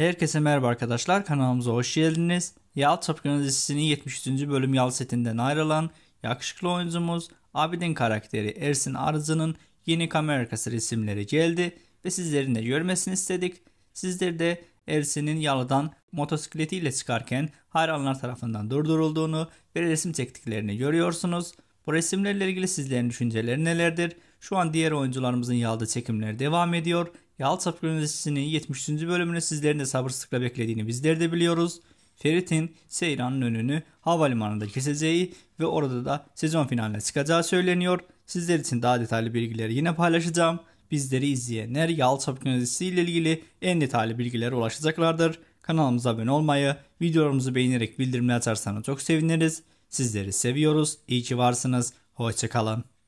Herkese merhaba arkadaşlar kanalımıza hoş geldiniz. Yal Tapkan dizisinin 73. bölüm yal setinden ayrılan yakışıklı oyuncumuz Abidin karakteri Ersin Arzının yeni kamera resimleri geldi ve sizlerin de görmesini istedik. Sizler de Ersin'in yalıdan motosikletiyle çıkarken hayranlar tarafından durdurulduğunu ve resim çektiklerini görüyorsunuz. Bu resimlerle ilgili sizlerin düşünceleri nelerdir? Şu an diğer oyuncularımızın yalda çekimleri devam ediyor. Yalta kronolojisinin 70. bölümünü sizlerin de sabırsızlıkla beklediğini bizler de biliyoruz. Ferit'in Seyran'ın önünü havalimanında keseceği ve orada da sezon finaline çıkacağı söyleniyor. Sizler için daha detaylı bilgileri yine paylaşacağım. Bizleri izleyenler Yalta kronolojisi ile ilgili en detaylı bilgilere ulaşacaklardır. Kanalımıza abone olmayı, videolarımızı beğenerek bildirimler açarsanız çok seviniriz. Sizleri seviyoruz. İyi ki varsınız. Hoşçakalın.